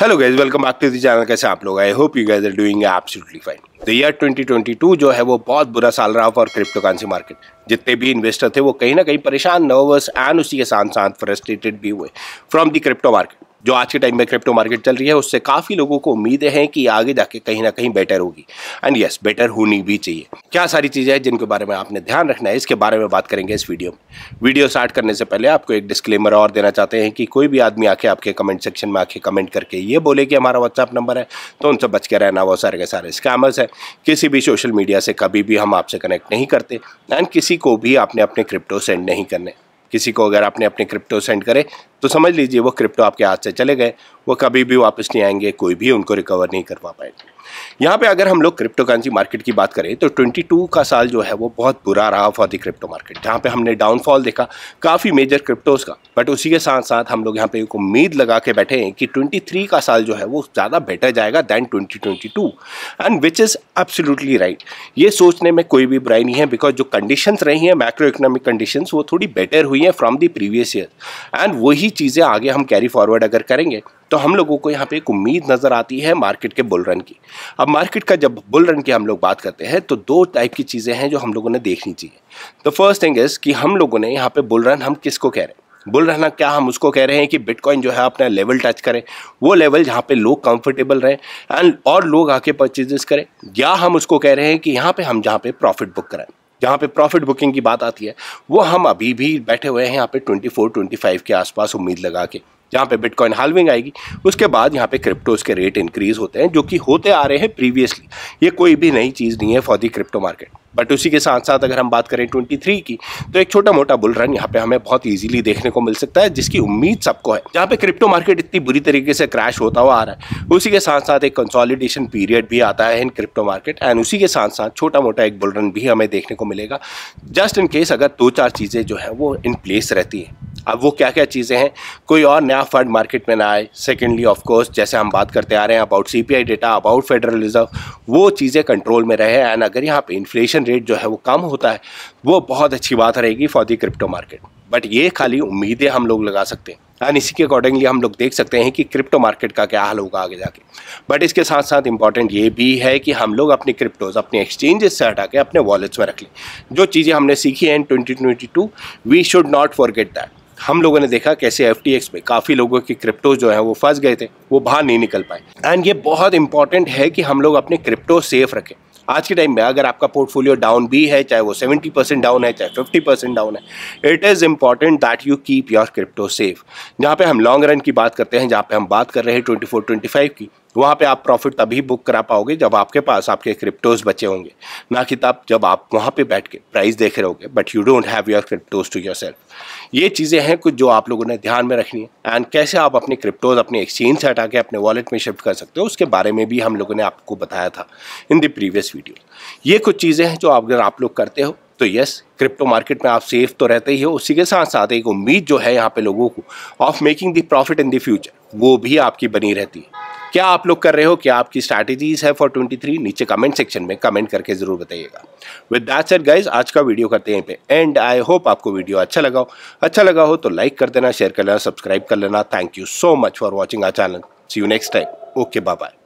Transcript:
hello guys welcome back to the channel कैसे आप लोग I hope you guys are doing absolutely fine तो year 2022 जो है वो बहुत बुरा साल रहा फॉर क्रिप्टो करेंसी मार्केट जितने भी इन्वेस्टर थे वो कहीं ना कहीं परेशान नर्वस एंड उसी के साथ साथ फ्रस्ट्रेटेड भी हुए फ्रॉम दी क्रिप्टो मार्केट जो आज के टाइम में क्रिप्टो मार्केट चल रही है उससे काफ़ी लोगों को उम्मीदें हैं कि आगे जाके कहीं ना कहीं बेटर होगी एंड यस बेटर होनी भी चाहिए क्या सारी चीज़ें हैं जिनके बारे में आपने ध्यान रखना है इसके बारे में बात करेंगे इस वीडियो में वीडियो स्टार्ट करने से पहले आपको एक डिस्क्लेमर और देना चाहते हैं कि कोई भी आदमी आके आपके कमेंट सेक्शन में आके कमेंट करके ये बोले कि हमारा व्हाट्सअप नंबर है तो उनसे बच के रहना वो सारे के सारे स्कैमर्स हैं किसी भी सोशल मीडिया से कभी भी हम आपसे कनेक्ट नहीं करते एंड किसी को भी आपने अपने क्रिप्टो सेंड नहीं करने किसी को अगर आपने अपने क्रिप्टो सेंड करे तो समझ लीजिए वो क्रिप्टो आपके हाथ से चले गए वो कभी भी वापस नहीं आएंगे कोई भी उनको रिकवर नहीं करवा पाएंगे यहाँ पे अगर हम लोग क्रिप्टो करेंसी मार्केट की बात करें तो 22 का साल जो है वो बहुत बुरा रहा फॉर दी क्रिप्टो मार्केट जहाँ पे हमने डाउनफॉल देखा काफ़ी मेजर क्रिप्टोज़ का बट उसी के साथ साथ हम लोग यहाँ पे उम्मीद लगा के बैठे हैं कि 23 का साल जो है वो ज़्यादा बेटर जाएगा than 2022 and which is absolutely right ये सोचने में कोई भी बुराई नहीं है बिकॉज जो कंडीशन रही हैं माइक्रो इकोनॉमिक कंडीशन वो थोड़ी बेटर हुई हैं from the previous year and वही यही चीज़ें आगे हम कैरी फॉरवर्ड अगर करेंगे तो हम लोगों को यहाँ पे एक उम्मीद नज़र आती है मार्केट के बुल रन की अब मार्केट का जब बुल रन की हम लोग बात करते हैं तो दो टाइप की चीज़ें हैं जो हम लोगों ने देखनी चाहिए द फर्स्ट थिंग इज़ कि हम लोगों ने यहाँ पे बुल रन हम किसको कह रहे हैं बुल रहना क्या हम उसको कह रहे हैं कि बिटकॉइन जो है अपना लेवल टच करें वो लेवल जहाँ पे लोग कंफर्टेबल रहें एंड और लोग आके परचेजेस करें या हम उसको कह रहे हैं कि यहाँ पे हम जहाँ पे प्रॉफिट बुक कराएं जहाँ पे प्रॉफिट बुकिंग की बात आती है वो हम अभी भी बैठे हुए हैं यहाँ पे 24 25 के आसपास उम्मीद लगा के जहाँ पे बिटकॉइन हालविंग आएगी उसके बाद यहाँ पे क्रिप्टोज के रेट इंक्रीज होते हैं जो कि होते आ रहे हैं प्रीवियसली ये कोई भी नई चीज़ नहीं है for the crypto market but उसी के साथ साथ अगर हम बात करें 23 की तो एक छोटा मोटा बुल रन यहाँ पे हमें बहुत इजीली देखने को मिल सकता है जिसकी उम्मीद सबको है जहाँ पे क्रिप्टो मार्केट इतनी बुरी तरीके से क्रैश होता हुआ आ रहा है उसी के साथ साथ एक कंसोलिडेशन पीरियड भी आता है इन क्रिप्टो मार्केट एंड उसी के साथ साथ छोटा मोटा एक बुल रन भी हमें देखने को मिलेगा जस्ट इन केस अगर दो चार चीज़ें जो है वो इन प्लेस रहती हैं अब वो क्या क्या चीज़ें हैं कोई और नया फंड मार्केट में ना आए सेकेंडली ऑफकोर्स जैसे हम बात करते आ रहे हैं about C data about Federal Reserve वो चीज़ें कंट्रोल में रहे एंड अगर यहाँ पर इन्फ्लेशन रेट जो है वो कम होता है वो बहुत अच्छी बात रहेगी for the crypto market but ये खाली उम्मीदें हम लोग लगा सकते हैं एंड इसी के अकॉर्डिंगली हम लोग देख सकते हैं कि क्रिप्टो मार्केट का क्या हाल होगा आगे जाके बट इसके साथ साथ इंपॉर्टेंट ये भी है कि हम लोग अपने क्रिप्टोज अपने एक्सचेंजेस से हटा के अपने वॉलेट्स में रख लें जो चीज़ें हमने सीखी हैं in twenty twenty two we should not forget that हम लोगों ने देखा कैसे एफ टी में काफ़ी लोगों के क्रिप्टो जो हैं वो फंस गए थे वो बाहर नहीं निकल पाए एंड ये बहुत इंपॉर्टेंट है कि हम लोग अपने क्रिप्टो सेफ रखें आज के टाइम में अगर आपका पोर्टफोलियो डाउन भी है चाहे वो 70 परसेंट डाउन है चाहे 50 परसेंट डाउन है it is important that you keep your crypto safe जहाँ पे हम लॉन्ग रन की बात करते हैं जहाँ पे हम बात कर रहे हैं 24-25 की वहाँ पे आप प्रॉफिट तभी बुक करा पाओगे जब आपके पास आपके क्रिप्टोज बचे होंगे ना कि तब जब आप वहाँ पे बैठ के प्राइस देख रहे होंगे but you don't have your cryptos to yourself ये चीज़ें हैं कुछ जो आप लोगों ने ध्यान में रखनी है एंड कैसे आप अपने क्रिप्टोज अपने एक्सचेंज से हटा के अपने वॉलेट में शिफ्ट कर सकते हो उसके बारे में भी हम लोगों ने आपको बताया था इन द प्रीवियस वीडियो ये कुछ चीज़ें हैं जो अगर आप लोग करते हो तो यस क्रिप्टो मार्केट में आप सेफ तो रहते ही हो उसी के साथ साथ एक उम्मीद जो है यहाँ पे लोगों को of making the profit in the future वो भी आपकी बनी रहती है क्या आप लोग कर रहे हो क्या आपकी स्ट्रैटेजीज है फॉर 23 नीचे कमेंट सेक्शन में कमेंट करके ज़रूर बताइएगा विद दैट सेट गाइज आज का वीडियो करते हैं पे एंड आई होप आपको वीडियो अच्छा लगा हो अच्छा लगा हो तो लाइक कर देना शेयर कर लेना सब्सक्राइब कर लेना thank you so much for watching our channel see you next time okay bye bye